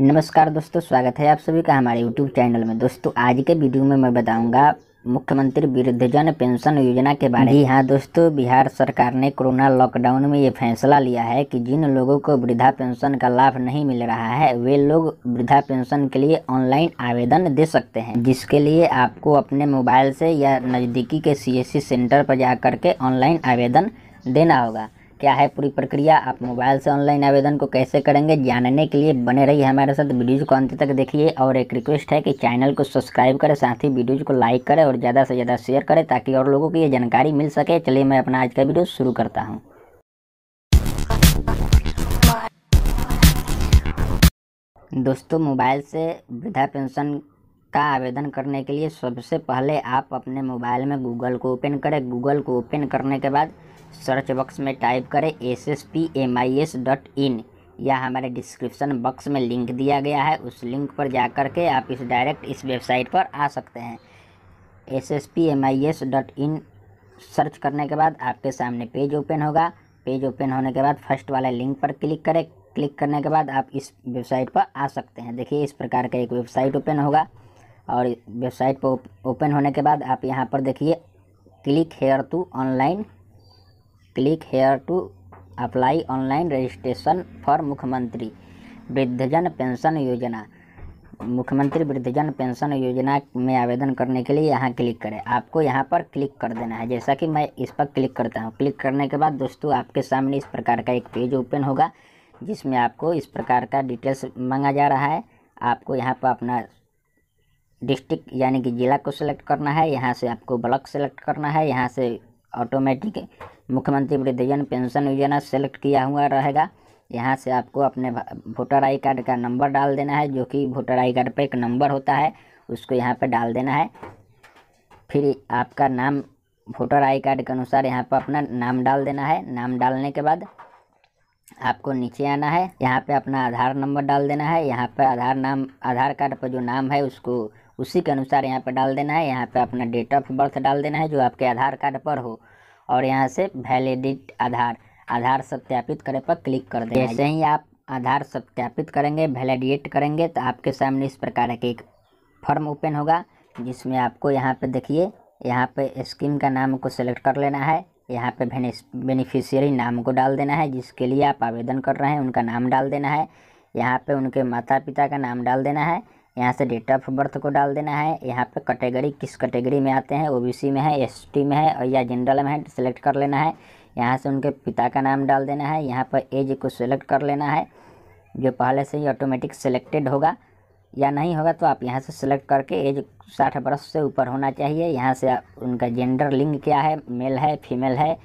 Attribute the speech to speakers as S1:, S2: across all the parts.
S1: नमस्कार दोस्तों स्वागत है आप सभी का हमारे यूट्यूब चैनल में दोस्तों आज के वीडियो में मैं बताऊंगा मुख्यमंत्री वृद्धजन पेंशन योजना के बारे में हाँ दोस्तों बिहार सरकार ने कोरोना लॉकडाउन में ये फैसला लिया है कि जिन लोगों को वृद्धा पेंशन का लाभ नहीं मिल रहा है वे लोग वृद्धा पेंशन के लिए ऑनलाइन आवेदन दे सकते हैं जिसके लिए आपको अपने मोबाइल से या नज़दीकी के सी सेंटर पर जा के ऑनलाइन आवेदन देना होगा क्या है पूरी प्रक्रिया आप मोबाइल से ऑनलाइन आवेदन को कैसे करेंगे जानने के लिए बने रहिए हमारे साथ वीडियोज़ को अंत तक देखिए और एक रिक्वेस्ट है कि चैनल को सब्सक्राइब करें साथ ही वीडियोज़ को लाइक करें और ज़्यादा से ज़्यादा शेयर करें ताकि और लोगों को ये जानकारी मिल सके चलिए मैं अपना आज का वीडियो शुरू करता हूँ दोस्तों मोबाइल से वृद्धा पेंशन का आवेदन करने के लिए सबसे पहले आप अपने मोबाइल में गूगल को ओपन करें गूगल को ओपन करने के बाद सर्च बॉक्स में टाइप करें S S P M I S dot in या हमारे डिस्क्रिप्सन बॉक्स में लिंक दिया गया है उस लिंक पर जा कर के आप इस डायरेक्ट इस वेबसाइट पर आ सकते हैं S S P M I S dot in search करने के बाद आपके सामने पेज ओपन होगा पेज ओपन होने के बाद फर्स्ट वाला लिंक पर क्लिक करें क्लिक करने के बाद आप इस वेबसाइट पर आ सकते हैं देखिए इस प्रकार का एक वेबसाइट ओपन होगा और वेबसाइट पर ओपन होने के बाद आप यहाँ पर देखिए click here to online click here to apply online registration for मुख्यमंत्री वृद्धजन पेंशन योजना मुख्यमंत्री वृद्धजन पेंशन योजना में आवेदन करने के लिए यहाँ क्लिक करें आपको यहाँ पर क्लिक कर देना है जैसा कि मैं इस पर क्लिक करता हूँ क्लिक करने के बाद दोस्तों आपके सामने इस प्रकार का एक पेज ओपन होगा जिसमें आपको इस प्रकार का डिटेल्स मांगा जा रहा है आपको यहाँ पर अपना डिस्ट्रिक्ट यानी कि ज़िला को सिलेक्ट करना है यहाँ से आपको ब्लॉक सेलेक्ट करना है यहाँ से ऑटोमेटिक मुख्यमंत्री वृद्धजन पेंशन योजना सेलेक्ट किया हुआ रहेगा यहाँ से आपको अपने वोटर आई कार्ड का नंबर डाल देना है जो कि वोटर आई कार्ड पर एक नंबर होता है उसको यहाँ पर डाल देना है फिर आपका नाम वोटर आई कार्ड के अनुसार यहाँ पर अपना नाम डाल देना है नाम डालने के बाद आपको नीचे आना है यहाँ पे अपना आधार नंबर डाल देना है यहाँ पर आधार नाम आधार कार्ड पर जो नाम है उसको उसी के अनुसार यहाँ पर डाल देना है यहाँ पर अपना डेट ऑफ बर्थ डाल देना है जो आपके आधार कार्ड पर हो और यहाँ से वैलिडिट आधार आधार सत्यापित करे पर क्लिक कर दें जैसे ही आप आधार सत्यापित करेंगे वैलिडेट करेंगे तो आपके सामने इस प्रकार के एक फॉर्म ओपन होगा जिसमें आपको यहाँ पे देखिए यहाँ पे स्कीम का नाम को सिलेक्ट कर लेना है यहाँ पे बेनिफिशियरी नाम को डाल देना है जिसके लिए आप आवेदन कर रहे हैं उनका नाम डाल देना है यहाँ पे उनके माता पिता का नाम डाल देना है यहाँ से डेट ऑफ बर्थ को डाल देना है यहाँ पे कैटेगरी किस कैटेगरी में आते हैं ओबीसी में है एसटी में है और या जनरल में है सेलेक्ट कर लेना है यहाँ से उनके पिता का नाम डाल देना है यहाँ पर एज को सेलेक्ट कर लेना है जो पहले से ही ऑटोमेटिक सेलेक्टेड होगा या नहीं होगा तो आप यहाँ से सेलेक्ट करके एज साठ बरस से ऊपर होना चाहिए यहाँ से उनका जेंडर लिंग क्या है मेल है फीमेल है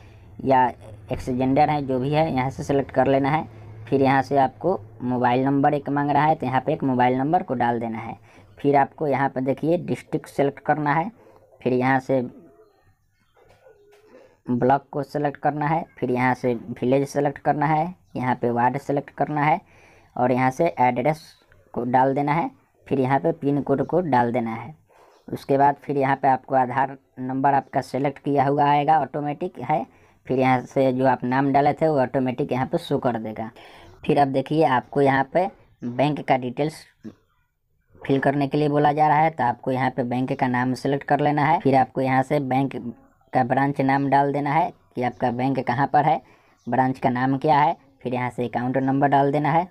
S1: या एक्सजेंडर है जो भी है यहाँ से सेलेक्ट कर लेना है फिर यहाँ से आपको मोबाइल नंबर एक मांग रहा है तो यहाँ पे एक मोबाइल नंबर को डाल देना है फिर आपको यहाँ पे देखिए डिस्ट्रिक्ट सेलेक्ट करना है फिर यहाँ से ब्लॉक को सेलेक्ट करना है फिर यहाँ से विलेज सेलेक्ट करना है यहाँ पे वार्ड सेलेक्ट करना है और यहाँ से एड्रेस को डाल देना है फिर यहाँ पर पिन कोड को डाल देना है उसके बाद फिर यहाँ पर आपको आधार नंबर आपका सेलेक्ट किया हुआ आएगा ऑटोमेटिक है फिर यहाँ से जो आप नाम डाले थे वो ऑटोमेटिक यहाँ पे शो कर देगा फिर आप देखिए आपको यहाँ पे बैंक का डिटेल्स फिल करने के लिए बोला जा रहा है तो आपको यहाँ पे बैंक का नाम सेलेक्ट कर लेना है फिर आपको यहाँ से बैंक का ब्रांच नाम डाल देना है कि आपका बैंक कहाँ पर है ब्रांच का नाम क्या है फिर यहाँ से अकाउंट नंबर डाल देना है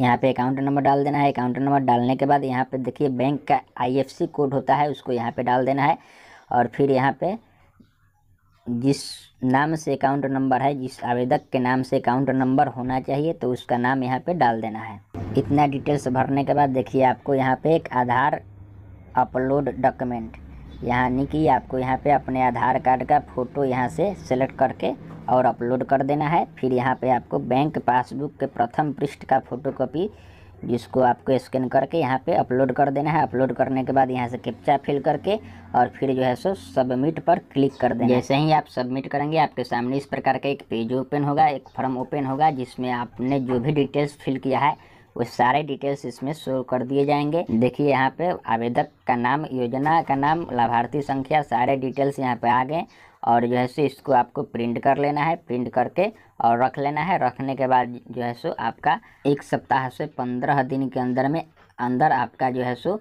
S1: यहाँ पे अकाउंट नंबर डाल देना है अकाउंट नंबर डालने के बाद यहाँ पे देखिए बैंक का आईएफसी कोड होता है उसको यहाँ पे डाल देना है और फिर यहाँ पे जिस नाम से अकाउंट नंबर है जिस आवेदक के नाम से अकाउंट नंबर होना चाहिए तो उसका नाम यहाँ पे डाल देना है इतना डिटेल्स भरने के बाद देखिए आपको यहाँ पे एक आधार अपलोड डॉक्यूमेंट यानी कि आपको यहाँ पे अपने आधार कार्ड का फ़ोटो यहाँ से सेलेक्ट करके और अपलोड कर देना है फिर यहाँ पर आपको बैंक पासबुक के प्रथम पृष्ठ का फ़ोटोकॉपी जिसको आपको स्कैन करके यहाँ पे अपलोड कर देना है अपलोड करने के बाद यहाँ से कैप्चा फिल करके और फिर जो है सो सबमिट पर क्लिक कर देना जैसे ही आप सबमिट करेंगे आपके सामने इस प्रकार का एक पेज ओपन होगा एक फॉर्म ओपन होगा जिसमें आपने जो भी डिटेल्स फिल किया है वो सारे डिटेल्स इसमें शो कर दिए जाएंगे देखिए यहाँ पे आवेदक का नाम योजना का नाम लाभार्थी संख्या सारे डिटेल्स यहाँ पे आ गए और जो है सो इसको आपको प्रिंट कर लेना है प्रिंट करके और रख लेना है रखने के बाद जो है सो आपका एक सप्ताह से पंद्रह दिन के अंदर में अंदर आपका जो है सो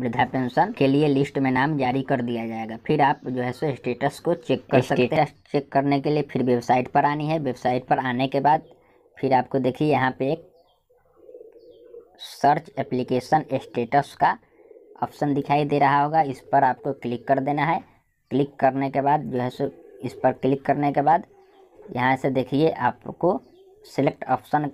S1: वृद्धा पेंशन के लिए लिस्ट में नाम जारी कर दिया जाएगा फिर आप जो है सो स्टेटस को चेक कर सकते हैं चेक करने के लिए फिर वेबसाइट पर आनी है वेबसाइट पर आने के बाद फिर आपको देखिए यहाँ पे एक सर्च एप्लीकेशन स्टेटस का ऑप्शन दिखाई दे रहा होगा इस पर आपको क्लिक कर देना है क्लिक करने के बाद जो है सो इस पर क्लिक करने के बाद यहाँ से देखिए आपको सिलेक्ट ऑप्शन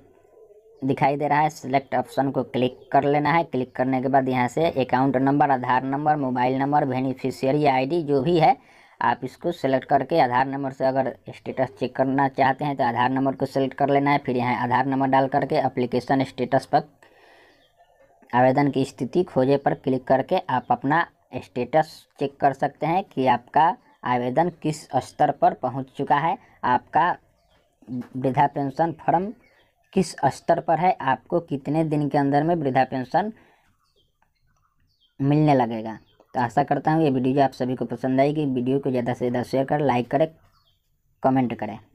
S1: दिखाई दे रहा है सिलेक्ट ऑप्शन को क्लिक कर लेना है क्लिक करने के बाद यहाँ से account number Aadhaar number mobile number beneficiary ID जो भी है आप इसको सेलेक्ट करके आधार नंबर से अगर स्टेटस चेक करना चाहते हैं तो आधार नंबर को सेलेक्ट कर लेना है फिर यहाँ आधार नंबर डाल करके अप्लीकेशन स्टेटस पर आवेदन की स्थिति खोजे पर क्लिक करके आप अपना स्टेटस चेक कर सकते हैं कि आपका आवेदन किस स्तर पर पहुंच चुका है आपका वृद्धा पेंशन फॉर्म किस स्तर पर है आपको कितने दिन के अंदर में वृद्धा पेंशन मिलने लगेगा तो आशा करता हूँ ये वीडियो आप सभी को पसंद आएगी वीडियो को ज़्यादा से ज़्यादा शेयर कर लाइक करें कमेंट करें